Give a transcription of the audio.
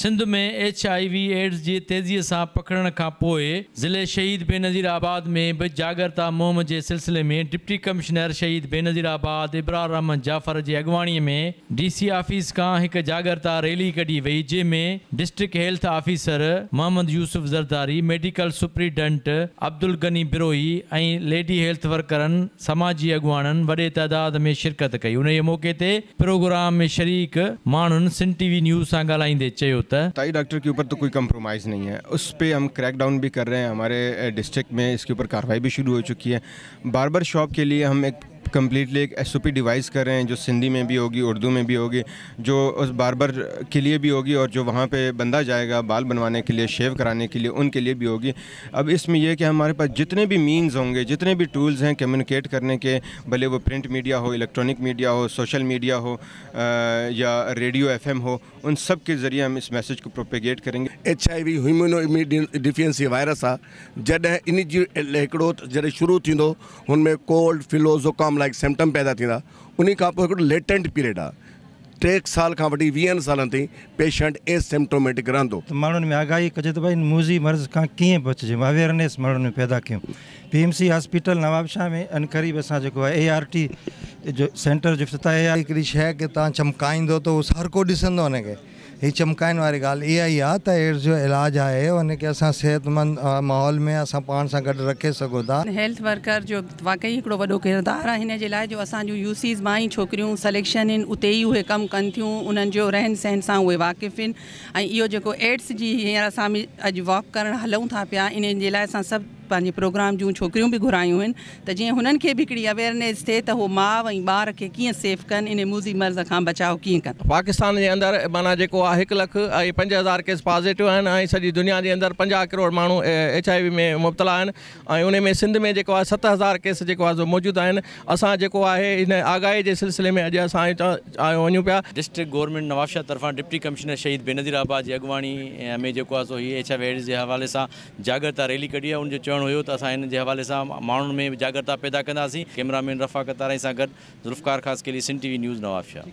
सिंध में H I V ads के तेजी से पकड़ण का पोए ज़िले शहीद बेनज़ीर आबाद में भी जागरता मुहिम के सिलसिले में डिप्टी कमिश्नर शहीद बेनज़ीर आबाद रहमन अहमद जाफ़र की अगवाणी में डी सी ऑफिस का एक जागरता रैली कड़ी वही जैमें district health officer Muhammad Yusuf Zardari medical superintendent Abdul Ghani Birohi lady health वर्करन समाजी अॻुवाणनि वे तादाद में शिरकत कई उन मौक़े से प्रोग्राम में शरीक मान सिन टीवी न्यूज़ से ॻाल्हाईंदे चयो होता है ताई डॉक्टर के ऊपर तो कोई कम्प्रोमाइज़ नहीं है उस पर हम क्रैक डाउन भी कर रहे हैं हमारे डिस्ट्रिक्ट में इसके ऊपर कार्रवाई भी शुरू हो चुकी है बार शॉप के लिए हम एक कम्प्लीटली एक एस डिवाइस कर रहे हैं जो सिंधी में भी होगी उर्दू में भी होगी जो उस बारबर के लिए भी होगी और जो वहाँ पे बंदा जाएगा बाल बनवाने के लिए शेव कराने के लिए उनके लिए भी होगी अब इसमें यह कि हमारे पास जितने भी मीन्स होंगे जितने भी टूल्स हैं कम्युनिकेट करने के भले वो प्रिंट मीडिया हो इलेक्ट्रॉनिक मीडिया हो सोशल मीडिया हो आ, या रेडियो एफ हो उन सब के ज़रिए हम इस मैसेज को प्रोपेगेट करेंगे H I V human deficiency virus आ जैसे इन जो शुरू थींदो उनमें कोल्ड फिलो ज़ुकाम लाइक सिम्टम पैदा थींदा उन खां पोइ हिकिड़ो लेटेंट पीरियड आहे टे साल खां वठी वीहनि सालनि ताईं पेशंट एसिम्टोमेटिक रहंदो त माण्हुनि में आगाही कजे त भई मूज़ी मर्ज़ खां कीअं बचिजे अवेयरनेस माण्हुनि में पैदा कयूं P M C hospital Nawabshah में अन क़रीब असां जेको आहे ए आर टी जो सेंटर जो हिकिड़ी शइ खे तव्हां चमकाईंदो त उहो हर को ॾिसंदो हुनखे हीअ चमकाइण वारी ॻाल्हि इहा ई आहे त एड्स जो इलाजु आहे हुनखे असां सिहतमंद माहौल में असां पाण सां गॾु रखे सघूं था हेल्थ वर्कर जो वाकई हिकिड़ो वॾो किरदारु आहे हिन जे लाइ जो असांजो यूसीस मां ई छोकिरियूं सिलेक्शन आहिनि उते ई उहे कमु कनि थियूं उन्हनि जो रहन सहन सां उहे वाक़िफ़ु आहिनि ऐं इहो जेको एड्स जी हींअर असां अॼु वॉक करणु हलूं था पिया जे लाइ पंहिंजे प्रोग्राम जूं छोकिरियूं बि घुरायूं आहिनि त जीअं हुननि खे बि हिकिड़ी अवेयरनेस थिए त उहो माउ ऐं ॿार खे कीअं सेफ कनि इन मूज़ी मर्ज़ खां बचाव कीअं कनि पाकिस्तान जे अंदरि माना जेको आहे हिकु लख ऐं पंज हज़ार केस पॉज़िटिव आहिनि ऐं सॼी दुनिया जे अंदरि पंजाह करोड़ माण्हू एच आई वी में मुबतला आहिनि ऐं उन में सिंध में जेको आहे सत हज़ार केस जेको आहे मौजूदु आहिनि असां जेको आहे इन आगाही जे सिलसिले में अॼु असां वञूं पिया डिस्ट्रिक्ट गवर्नमेंट नवाबशाह तरफ़ां डिप्टी कमिश्नर शहीद बेनदीर आबाद जी अॻुवाणी में जेको आहे सो हीअ एच आई वी एड्स जे हवाले सां जागरता रैली कढी आहे उनजो चवण हुयो त असां हिन जे हवाले सां माण्हुनि में बि जागरता पैदा कंदासीं कैमरामैन रफ़ा कताराई सां गॾु टी वी न्यूज़ नवाबशाह